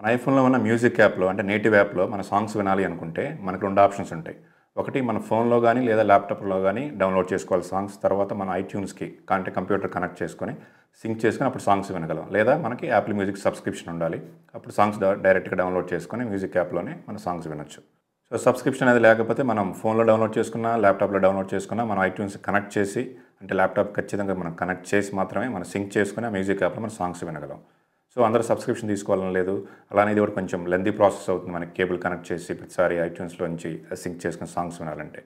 మన ఐఫోన్లో ఉన్న మ్యూజిక్ యాప్లో అంటే నేటివ్ యాప్లో మన సాంగ్స్ వినాలి అనుకుంటే మనకు రెండు ఆప్షన్స్ ఉంటాయి ఒకటి మన ఫోన్లో కానీ లేదా ల్యాప్టాప్లో కానీ డౌన్లోడ్ చేసుకోవాలి సాంగ్స్ తర్వాత మన ఐట్యూన్స్కి అంటే కంప్యూటర్ కనెక్ట్ చేసుకొని సింక్ చేసుకుని అప్పుడు సాంగ్స్ వినగలం లేదా మనకి యాప్ల మ్యూజిక్ సబ్స్క్రిప్షన్ ఉండాలి అప్పుడు సాంగ్స్ డైరెక్ట్గా డౌన్లోడ్ చేసుకొని మ్యూజిక్ యాప్లోనే మన సాంగ్స్ వినొచ్చు సో సబ్స్క్రిప్షన్ అనేది లేకపోతే మనం ఫోన్లో డౌన్లోడ్ చేసుకున్నా ల్యాప్టాప్లో డౌన్లోడ్ చేసుకున్నా మనం ఐట్యూన్స్ కనెక్ట్ చేసి అంటే ల్యాప్టాప్ ఖచ్చితంగా మనం కనెక్ట్ చేసి మాత్రమే మనం సింక్ చేసుకుని మ్యూజిక్ యాప్లో మనం సాంగ్స్ వినగలం సో అందరు సబ్స్క్రిప్షన్ తీసుకోవాలని లేదు అలానే ఇది కూడా కొంచెం లెందీ ప్రాసెస్ అవుతుంది మనకి కేబుల్ కనెక్ట్ చేసి ప్రతిసారి ఐట్యూన్స్లో నుంచి సింక్ చేసుకుని సాంగ్స్ వినాలంటే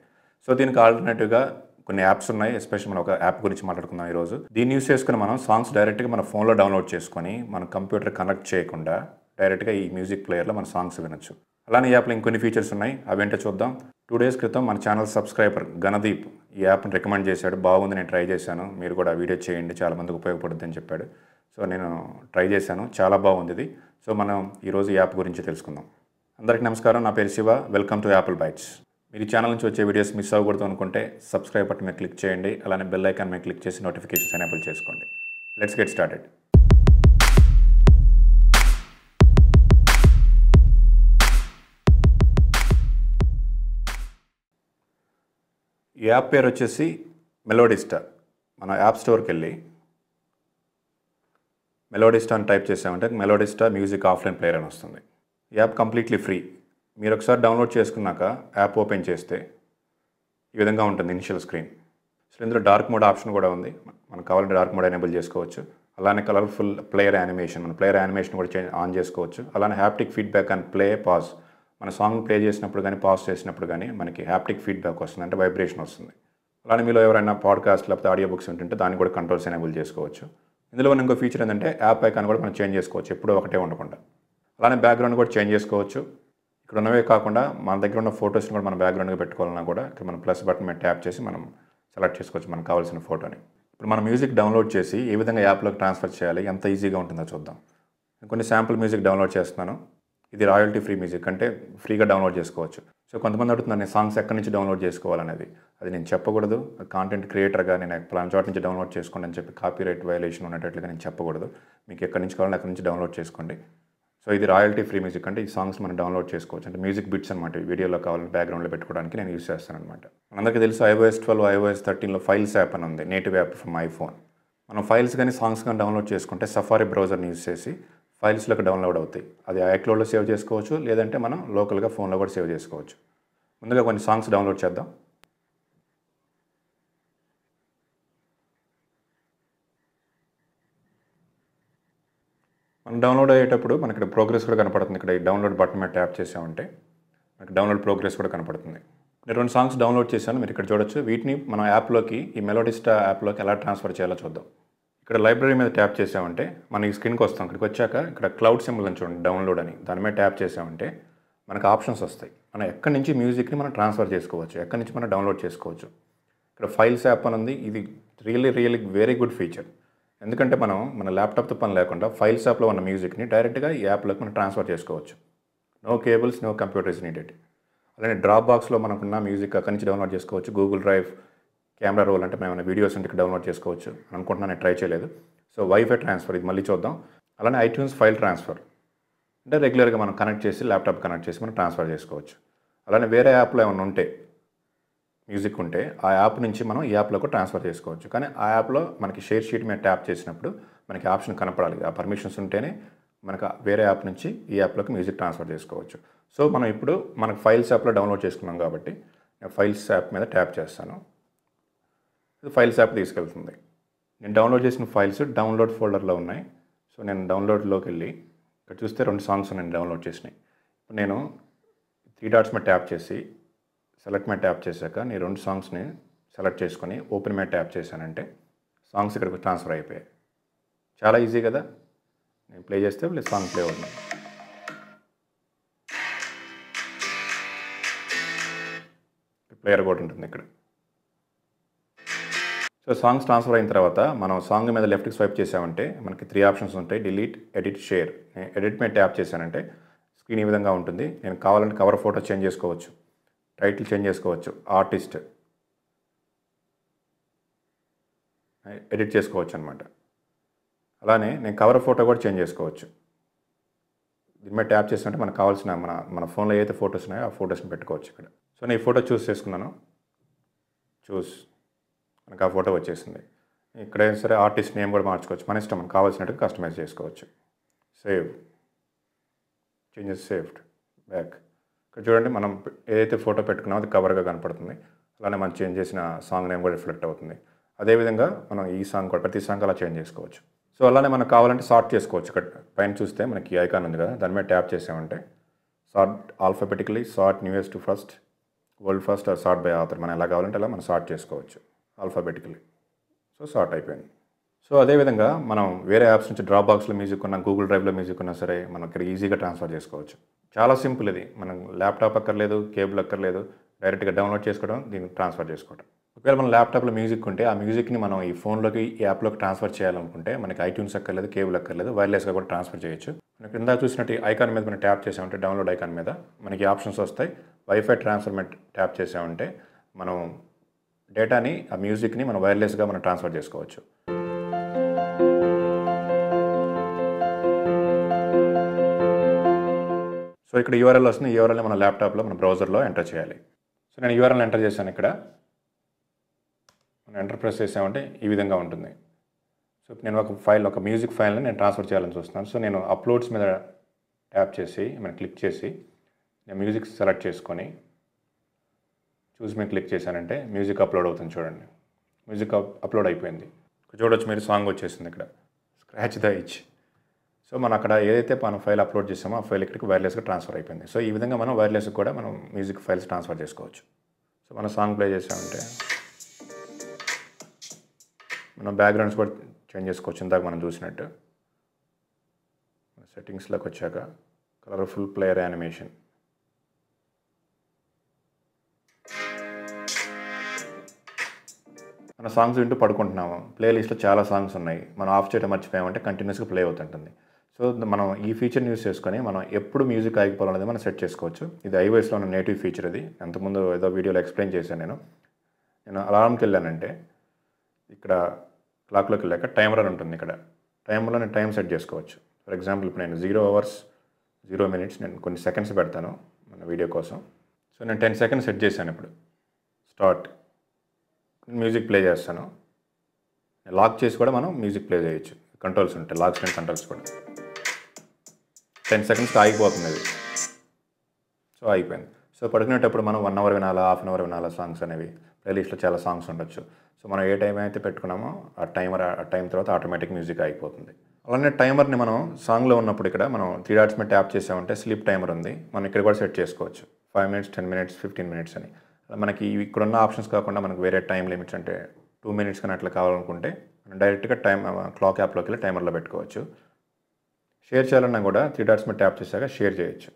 సో దీనికి ఆల్టర్నేటివ్గా కొన్ని యాప్స్ ఉన్నాయి ఎస్పెషల్ మనం ఒక యాప్ గురించి మాట్లాడుకుందాం ఈరోజు దీన్ని యూస్ చేసుకుని మనం సాంగ్స్ డైరెక్ట్గా మన ఫోన్లో డౌన్లోడ్ చేసుకొని మన కంప్యూటర్ కనెక్ట్ చేయకుండా డైరెక్ట్గా ఈ మ్యూజిక్ ప్లేయర్లో మన సాంగ్స్ వినొచ్చు అలానే ఈ యాప్లో ఇంకొన్ని ఫీచర్స్ ఉన్నాయి అవేంటో చూద్దాం టూ డేస్ క్రితం మన ఛానల్ సబ్స్క్రైబర్ గణదీప్ ఈ యాప్ని రికమెండ్ చేశాడు బాగుంది నేను ట్రై చేశాను మీరు కూడా వీడియో చేయండి చాలామందికి ఉపయోగపడుద్ది అని చెప్పాడు సో నేను ట్రై చేశాను చాలా బాగుంది ఇది సో మనం ఈరోజు యాప్ గురించి తెలుసుకుందాం అందరికీ నమస్కారం నా పేరు Shiva welcome to Apple Bytes మీరు ఛానల్ నుంచి వచ్చే వీడియోస్ మిస్ అవ్వకూడదు అనుకుంటే సబ్స్క్రైబ్ బటన్ మీద క్లిక్ చేయండి అలానే బెల్ ఐకాన్ మీద క్లిక్ చేసి నోటిఫికేషన్స్ ఎనేబుల్ చేసుకోండి లెట్స్ గెట్ స్టార్టెడ్ యాప్ పేరు వచ్చేసి మెలోడిస్టా మన యాప్ స్టోర్కి వెళ్ళి మెలోడిస్టా అని టైప్ చేసామంటే మెలోడిస్టా మ్యూజిక్ ఆఫ్లైన్ ప్లేయర్ అని వస్తుంది యాప్ కంప్లీట్లీ ఫ్రీ మీరు ఒకసారి డౌన్లోడ్ చేసుకున్నాక యాప్ ఓపెన్ చేస్తే ఈ విధంగా ఉంటుంది ఇనిషియల్ స్క్రీన్ సో ఇందులో డార్క్ మోడ్ ఆప్షన్ కూడా ఉంది మనకు కావాలంటే డార్క్ మోడ్ ఎనేబుల్ చేసుకోవచ్చు అలానే కలర్ఫుల్ ప్లేయర్ యానిమేషన్ మన ప్లేయర్ యానిమేషన్ కూడా ఆన్ చేసుకోవచ్చు అలానే haptic feedback and play pause మన సాంగ్ ప్లే చేసినప్పుడు కానీ పాజ్ చేసినప్పుడు కానీ మనకి హ్యాప్టిక్ ఫీడ్బ్యాక్ వస్తుంది అంటే వైబ్రేషన్ వస్తుంది అలానే మీలో ఎవరైనా పాడ్కాస్ట్ లేకపోతే ఆడియో బుక్స్ ఉంటుంటే దాన్ని కూడా కంట్రోల్స్ ఎనేబుల్ చేసుకోవచ్చు ఇందులో మనం ఇంకో ఫీచర్ ఏంటంటే యాప్ ఐకాన్ కూడా మనం చేంజ్ చేసుకోవచ్చు ఎప్పుడూ ఒకటే ఉండకుండా అలానే బ్యాక్గ్రౌండ్ కూడా చేంజ్ చేసుకోవచ్చు ఇక్కడ ఉన్నవే కాకుండా మన దగ్గర ఉన్న ఫొటోస్ని కూడా మనం బ్యాక్గ్రౌండ్గా పెట్టుకోవాలన్నా కూడా ఇక్కడ మనం ప్లస్ బటన్ మీద ట్యాప్ చేసి మనం సెలెక్ట్ చేసుకోవచ్చు మనకు కావాల్సిన ఫోటోని ఇప్పుడు మనం మ్యూజిక్ డౌన్లోడ్ చేసి ఏ విధంగా యాప్లోకి ట్రాన్స్ఫర్ చేయాలి ఎంత ఈజీగా ఉంటుందో చూద్దాం కొన్ని శాంపుల్ మ్యూజిక్ డౌన్లోడ్ చేస్తున్నాను ఇది రాయల్టీ ఫ్రీ మ్యూజిక్ అంటే ఫ్రీగా డౌన్లోడ్ చేసుకోవచ్చు సో కొంతమంది అడుగుతున్నారు నేను సాంగ్స్ ఎక్కడి నుంచి డౌన్లోడ్ చేసుకోవాలనేది అది నేను చెప్పకూడదు కాంటెంట్ క్రియేటర్గా నేను పలానా చోట నుంచి డౌన్లోడ్ చేసుకోండి అని చెప్పి కాపీ రైట్ వయలేషన్ ఉన్నట్టుగా నేను చెప్పకూడదు మీకు ఎక్కడి నుంచి కావాలంటే అక్కడి నుంచి డౌన్లోడ్ చేసుకోండి సో ఇది రాయల్టీ ఫ్రీ మ్యూజిక్ అంటే ఈ సాంగ్స్ మనం డౌన్లోడ్ చేసుకోవచ్చు అంటే మ్యూజిక్ బిట్స్ అనమాట వీడియోలో కావాలని బ్యాక్గ్రౌండ్లో పెట్టుకోవడానికి నేను యూస్ చేస్తాను అనమాట మనందరికీ తెలుసు ఐఓఎస్ ట్వెల్వ్ ఐఓఎస్ థర్టీన్లో ఫైల్స్ యాప్ అని ఉంది నేటివ్ యాప్ ఫ్రమ్ ఐఫోన్ మనం ఫైల్స్ కానీ సాంగ్స్ కానీ డౌన్లోడ్ చేసుకుంటే సఫారీ బ్రౌజర్ని యూస్ చేసి ఫైల్స్లోకి డౌన్లోడ్ అవుతాయి అది ఐక్లోడ్లో సేవ్ చేసుకోవచ్చు లేదంటే మనం లోకల్గా ఫోన్లో కూడా సేవ్ చేసుకోవచ్చు ముందుగా కొన్ని సాంగ్స్ డౌన్లోడ్ చేద్దాం మనం డౌన్లోడ్ అయ్యేటప్పుడు మనకి ఇక్కడ ప్రోగ్రెస్ కూడా కనపడుతుంది ఇక్కడ ఈ డౌన్లోడ్ బటన్ మీద ట్యాప్ చేసామంటే మనకి డౌన్లోడ్ ప్రోగ్రెస్ కూడా కనపడుతుంది నేను రెండు సాంగ్స్ డౌన్లోడ్ చేశాను మీరు ఇక్కడ చూడొచ్చు వీటిని మన యాప్లోకి ఈ మెలోడిస్టా యాప్లోకి ఎలా ట్రాన్స్ఫర్ చేయాలో చూద్దాం ఇక్కడ లైబ్రరీ మీద ట్యాప్ చేసామంటే మనకి స్క్రీన్కి వస్తాం ఇక్కడికి వచ్చాక ఇక్కడ క్లౌడ్ సింబల్ అని చూడండి డౌన్లోడ్ అని దాని మీద ట్యాప్ చేసామంటే మనకు ఆప్షన్స్ వస్తాయి మనం ఎక్కడి నుంచి మ్యూజిక్ని మనం ట్రాన్స్ఫర్ చేసుకోవచ్చు ఎక్కడి నుంచి మనం డౌన్లోడ్ చేసుకోవచ్చు ఇక్కడ ఫైల్స్ యాప్ అని ఉంది ఇది really really very good feature ఎందుకంటే మనం మన ల్యాప్టాప్తో పని లేకుండా ఫైల్స్ యాప్లో ఉన్న మ్యూజిక్ని డైరెక్ట్గా ఈ యాప్లోకి మనం ట్రాన్స్ఫర్ చేసుకోవచ్చు no cables no computers needed అలానే డ్రాప్ బాక్స్లో మనకున్న మ్యూజిక్ అక్కడి నుంచి డౌన్లోడ్ చేసుకోవచ్చు గూగుల్ డ్రైవ్ కెమెరా రోల్ అంటే మేము వీడియోస్ ఇంటికి డౌన్లోడ్ చేసుకోవచ్చు అనుకుంటున్నాను ట్రై చేయలేదు సో వైఫై ట్రాన్స్ఫర్ ఇది మళ్ళీ చూద్దాం అలానే ఐట్యూన్స్ ఫైల్ ట్రాన్స్ఫర్ అంటే రెగ్యులర్గా మనం కనెక్ట్ చేసి ల్యాప్టాప్ కనెక్ట్ చేసి మనం ట్రాన్స్ఫర్ చేసుకోవచ్చు అలానే వేరే యాప్లో ఏమైనా ఉంటే మ్యూజిక్ ఉంటే ఆ యాప్ నుంచి మనం ఈ యాప్లోకి ట్రాన్స్ఫర్ చేసుకోవచ్చు కానీ ఆ యాప్లో మనకి షేర్ షీట్ మీద ట్యాప్ చేసినప్పుడు మనకి ఆప్షన్ కనపడాలి ఆ పర్మిషన్స్ ఉంటేనే మనకు వేరే యాప్ నుంచి ఈ యాప్లోకి మ్యూజిక్ ట్రాన్స్ఫర్ చేసుకోవచ్చు సో మనం ఇప్పుడు మనకు ఫైల్స్ యాప్లో డౌన్లోడ్ చేసుకున్నాం కాబట్టి నేను ఫైల్స్ యాప్ మీద ట్యాప్ చేస్తాను ఇది ఫైల్స్ యాప్ తీసుకెళ్తుంది నేను డౌన్లోడ్ చేసిన ఫైల్స్ డౌన్లోడ్ ఫోల్డర్లో ఉన్నాయి సో నేను డౌన్లోడ్లోకి వెళ్ళి ఇక్కడ చూస్తే రెండు సాంగ్స్ నేను డౌన్లోడ్ చేసినాయి ఇప్పుడు నేను త్రీ డాట్స్ మీద ట్యాప్ చేసి సెలెక్ట్ మీద ట్యాప్ చేశాక నేను రెండు సాంగ్స్ని సెలెక్ట్ చేసుకొని ఓపెన్ మీద ట్యాప్ చేశానంటే సాంగ్స్ ఇక్కడికి ట్రాన్స్ఫర్ అయిపోయాయి చాలా ఈజీ కదా నేను ప్లే చేస్తే సాంగ్ ప్లే అవుతుంది ప్లేయర్ కూడా ఉంటుంది ఇక్కడ సో సాంగ్స్ ట్రాన్స్ఫర్ అయిన తర్వాత మనం సాంగ్ మీద లెఫ్ట్కి స్వైప్ చేసామంటే మనకి త్రీ ఆప్షన్స్ ఉంటాయి డిలీట్ ఎడిట్ షేర్ నేను ఎడిట్ మీద ట్యాప్ చేశానంటే స్క్రీన్ ఈ విధంగా ఉంటుంది నేను కావాలంటే కవర్ ఫోటో చేంజ్ చేసుకోవచ్చు టైటిల్ చేంజ్ చేసుకోవచ్చు ఆర్టిస్ట్ ఎడిట్ చేసుకోవచ్చు అనమాట అలానే నేను కవర్ ఫోటో కూడా చేంజ్ చేసుకోవచ్చు దీని మీద ట్యాప్ చేసినట్టు మనకు కావాల్సిన మన మన ఫోన్లో అయితే ఫొటోస్ ఉన్నాయో ఆ ఫొటోస్ని పెట్టుకోవచ్చు ఇక్కడ సో నేను ఈ ఫోటో చూస్ చేసుకున్నాను చూస్ మనకు ఆ ఫోటో వచ్చేసింది ఇక్కడైనా సరే ఆర్టిస్ట్ నేమ్ కూడా మార్చుకోవచ్చు మన ఇష్టం మనకు కావాల్సినట్టు కస్టమైజ్ చేసుకోవచ్చు సేవ్ చేంజెస్ సేఫ్డ్ బ్యాక్ ఇక్కడ చూడండి మనం ఏదైతే ఫోటో పెట్టుకున్నామో అది కవర్గా కనపడుతుంది అలానే మనం చేంజ్ చేసిన సాంగ్ నేమ్ కూడా రిఫ్లెక్ట్ అవుతుంది అదేవిధంగా మనం ఈ సాంగ్ కూడా ప్రతి సాంగ్ అలా చేంజ్ చేసుకోవచ్చు సో అలానే మనకు కావాలంటే సార్ట్ చేసుకోవచ్చు ఇక్కడ పైన చూస్తే మనకి ఐకాన్ ఉంది కదా దాని మీద ట్యాప్ చేసామంటే sort alphabetically sort newest first world first sort by author మనం ఎలా కావాలంటే అలా మనం సార్ట్ చేసుకోవచ్చు ఆల్ఫాబెటికలీ సో సార్ట్ అయిపోయింది సో అదేవిధంగా మనం వేరే యాప్స్ నుంచి డ్రాప్ బాక్స్లో మ్యూజిక్ ఉన్నా గూగుల్ డ్రైవ్లో మ్యూజిక్ ఉన్నా సరే మనం ఇక్కడ ఈజీగా ట్రాన్స్ఫర్ చేసుకోవచ్చు చాలా సింపుల్ ఇది మనం ల్యాప్టాప్ అక్కర్లేదు కేబుల్ అక్కర్లేదు డైరెక్ట్గా డౌన్లోడ్ చేసుకోవడం దీన్ని ట్రాన్స్ఫర్ చేసుకోవడం ఒకవేళ మనం ల్యాప్టాప్లో మ్యూజిక్ ఉంటే ఆ మ్యూజిక్ని మనం ఈ ఫోన్లోకి ఈ యాప్లోకి ట్రాన్స్ఫర్ చేయాలనుకుంటే మనకి ఐట్యూన్స్ అక్కర్లేదు కేబుల్ అక్కర్లేదు వైర్లెస్గా కూడా ట్రాన్స్ఫర్ చేయొచ్చు మనం కింద చూసినట్టు ఐకాన్ మీద మనం ట్యాప్ చేసామంటే డౌన్లోడ్ ఐకాన్ మీద మనకి ఆప్షన్స్ వస్తాయి వైఫై ట్రాన్స్ఫర్మెంట్ ట్యాప్ చేసామంటే మనం డేటాని ఆ మ్యూజిక్ని మనం వైర్లెస్గా మనం ట్రాన్స్ఫర్ చేసుకోవచ్చు సో ఇక్కడ యూఆర్ఎల్ వస్తుంది యూఆర్ఎల్ని మన ల్యాప్టాప్లో మన బ్రౌజర్లో ఎంటర్ చేయాలి సో నేను యూఆర్ఎల్ ఎంటర్ చేశాను ఇక్కడ మనం ఎంటర్ ప్రెస్ చేసామంటే ఈ విధంగా ఉంటుంది సో నేను ఒక ఫైల్ ఒక మ్యూజిక్ ఫైల్ని నేను ట్రాన్స్ఫర్ చేయాలని చూస్తున్నాను సో నేను అప్లోడ్స్ మీద ట్యాప్ చేసి మనం క్లిక్ చేసి నేను మ్యూజిక్ సెలెక్ట్ చేసుకొని చూసి మీరు క్లిక్ చేశానంటే మ్యూజిక్ అప్లోడ్ అవుతుంది చూడండి మ్యూజిక్ అప్లోడ్ అయిపోయింది చూడొచ్చు మీరు సాంగ్ వచ్చేసింది ఇక్కడ స్క్రాచ్ ద ఇచ్ సో మనం అక్కడ ఏదైతే మనం ఫైల్ అప్లోడ్ చేసామో ఆ ఫైల్ ఇక్కడికి వైర్లెస్గా ట్రాన్స్ఫర్ అయిపోయింది సో ఈ విధంగా మనం వైర్లెస్ కూడా మనం మ్యూజిక్ ఫైల్స్ ట్రాన్స్ఫర్ చేసుకోవచ్చు సో మనం సాంగ్ ప్లే చేసామంటే మనం బ్యాక్గ్రౌండ్స్ కూడా చేంజ్ చేసుకోవచ్చు ఇందాక మనం చూసినట్టు సెట్టింగ్స్లోకి వచ్చాక కలర్ఫుల్ ప్లేయర్ యానిమేషన్ మన సాంగ్స్ వింటూ పడుకుంటున్నాము ప్లేలిస్ట్లో చాలా సాంగ్స్ ఉన్నాయి మనం ఆఫ్ చేయడం మర్చిపోయామంటే కంటిన్యూస్గా ప్లే అవుతుంటుంది సో మనం ఈ ఫీచర్ని యూస్ చేసుకొని మనం ఎప్పుడు మ్యూజిక్ ఆగిపోవాలనేది మనం సెట్ చేసుకోవచ్చు ఇది ఐవైస్లో ఉన్న నేటివ్ ఫీచర్ ఇది అంతకుముందు ఏదో వీడియోలో ఎక్స్ప్లెయిన్ చేశాను నేను నేను అలారంకి వెళ్ళానంటే ఇక్కడ క్లాక్లోకి వెళ్ళాక టైమర్ అని ఉంటుంది ఇక్కడ టైంలో నేను టైం సెట్ చేసుకోవచ్చు ఫర్ ఎగ్జాంపుల్ ఇప్పుడు నేను జీరో అవర్స్ జీరో మినిట్స్ నేను కొన్ని సెకండ్స్ పెడతాను మన వీడియో కోసం సో నేను టెన్ సెకండ్స్ సెట్ చేశాను ఇప్పుడు స్టార్ట్ మ్యూజిక్ ప్లే చేస్తాను లాక్ చేసి కూడా మనం మ్యూజిక్ ప్లే చేయొచ్చు కంట్రోల్స్ ఉంటాయి లాక్స్ అండ్ కంట్రోల్స్ కూడా టెన్ సెకండ్స్ ఆగిపోతుంది అది సో అయిపోయింది సో పడుకునేటప్పుడు మనం వన్ అవర్ వినాలా హాఫ్ అన్ అవర్ వినాలా సాంగ్స్ అనేవి ప్లేలిస్ట్లో చాలా సాంగ్స్ ఉండొచ్చు సో మనం ఏ టైం అయితే పెట్టుకున్నామో ఆ టైమర్ ఆ టైం తర్వాత ఆటోమేటిక్ మ్యూజిక్ అయిపోతుంది అలానే టైమర్ని మనం సాంగ్లో ఉన్నప్పుడు ఇక్కడ మనం త్రీ డాట్స్ మీద ట్యాప్ చేసామంటే స్లీప్ టైమర్ ఉంది మనం ఇక్కడ కూడా సెట్ చేసుకోవచ్చు five minutes ten minutes fifteen minutes అని మనకి ఇక్కడున్న ఆప్షన్స్ కాకుండా మనకు వేరే టైం లిమిట్స్ అంటే టూ మినిట్స్ కానీ అట్లా కావాలనుకుంటే మనం డైరెక్ట్గా టైం క్లాక్ యాప్లోకి వెళ్ళి టైమర్లో పెట్టుకోవచ్చు షేర్ చేయాలన్నా కూడా త్రీ డాట్స్ మీద ట్యాప్ చేశాక షేర్ చేయొచ్చు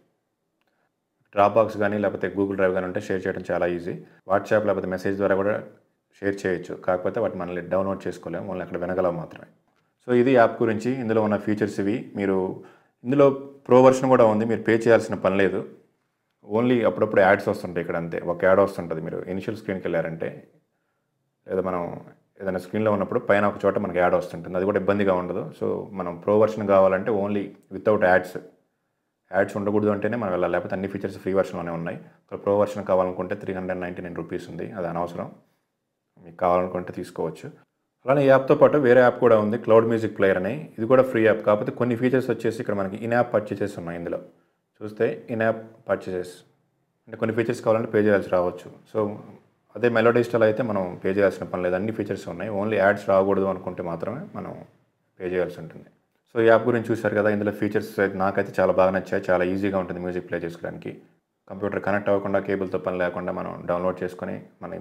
డ్రాప్ బాక్స్ కానీ లేకపోతే గూగుల్ డ్రైవ్ కానీ ఉంటే షేర్ చేయడం చాలా ఈజీ వాట్సాప్ లేకపోతే మెసేజ్ ద్వారా కూడా షేర్ చేయొచ్చు కాకపోతే వాటి మనల్ని డౌన్లోడ్ చేసుకోలేము మనల్ని అక్కడ వినగలం మాత్రమే సో ఇది యాప్ గురించి ఇందులో ఉన్న ఫీచర్స్ ఇవి మీరు ఇందులో ప్రో వర్షన్ కూడా ఉంది మీరు పే చేయాల్సిన పని లేదు ఓన్లీ అప్పుడప్పుడు యాడ్స్ వస్తుంటాయి ఇక్కడ అంతే ఒక యాడ్ వస్తుంటుంది మీరు ఇనిషియల్ స్క్రీన్కి వెళ్ళారంటే లేదా మనం ఏదైనా స్క్రీన్లో ఉన్నప్పుడు పైన ఒక చోట మనకి యాడ్ వస్తుంటుంది అది కూడా ఇబ్బందిగా ఉండదు సో మనం ప్రో వర్షన్ కావాలంటే ఓన్లీ వితౌట్ యాడ్స్ యాడ్స్ ఉండకూడదు అంటేనే మనం వెళ్ళాలి లేకపోతే అన్ని ఫీచర్స్ ఫ్రీ వర్షన్లోనే ఉన్నాయి ప్రో వర్షన్ కావాలనుకుంటే three hundred ninety nine rupees ఉంది అది అనవసరం మీకు కావాలనుకుంటే తీసుకోవచ్చు అలానే ఈ యాప్తో పాటు వేరే యాప్ కూడా ఉంది క్లౌడ్ మ్యూజిక్ ప్లేయర్ అని ఇది కూడా ఫ్రీ యాప్ కాకపోతే కొన్ని ఫీచర్స్ వచ్చేసి ఇక్కడ మనకి ఇన్ యాప్ పర్చేసెస్ ఉన్నాయి ఇందులో చూస్తే ఇన్ యాప్ పర్చేసెస్ అంటే కొన్ని ఫీచర్స్ కావాలంటే పే చేయాల్సి రావచ్చు సో అదే మెలోడిజిటల్ అయితే మనం పే చేయాల్సిన పని లేదు అన్ని ఫీచర్స్ ఉన్నాయి ఓన్లీ యాడ్స్ రాకూడదు అనుకుంటే మాత్రమే మనం పే చేయాల్సి ఉంటుంది సో ఈ యాప్ గురించి చూశారు కదా ఇందులో ఫీచర్స్ నాకైతే చాలా బాగా నచ్చాయి చాలా ఈజీగా ఉంటుంది మ్యూజిక్ ప్లే చేసుకోవడానికి కంప్యూటర్ కనెక్ట్ అవ్వకుండా కేబుల్తో పని లేకుండా మనం డౌన్లోడ్ చేసుకొని మన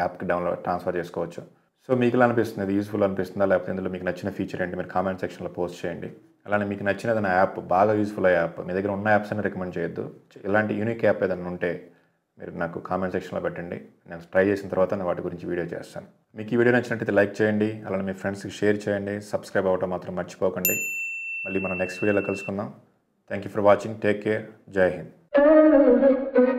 యాప్కి డౌన్లోడ్ ట్రాన్స్ఫర్ చేసుకోవచ్చు సో మీకు ఇలా అనిపిస్తుంది యూస్ఫుల్ అనిపిస్తుందా లేకపోతే ఇందులో మీకు నచ్చిన ఫీచర్ ఏంటి మీరు కామెంట్ సెక్షన్లో పోస్ట్ చేయండి అలానే మీకు నచ్చిన ఏదైనా యాప్ బాగా యూస్ఫుల్ అయ్యే యాప్ మీ దగ్గర ఉన్న యాప్స్ అని రికమెండ్ చేయొద్దు ఇలాంటి యూనిక్ యాప్ ఏదైనా ఉంటే మీరు నాకు కామెంట్ సెక్షన్లో పెట్టండి నేను ట్రై చేసిన తర్వాత నేను వాటి గురించి వీడియో చేస్తాను మీకు ఈ వీడియో నచ్చినట్లయితే లైక్ చేయండి అలానే మీ ఫ్రెండ్స్కి షేర్ చేయండి సబ్స్క్రైబ్ అవ్వటం మాత్రం మర్చిపోకండి మళ్ళీ మనం నెక్స్ట్ వీడియోలో కలుసుకుందాం thank you for watching take care Jai Hind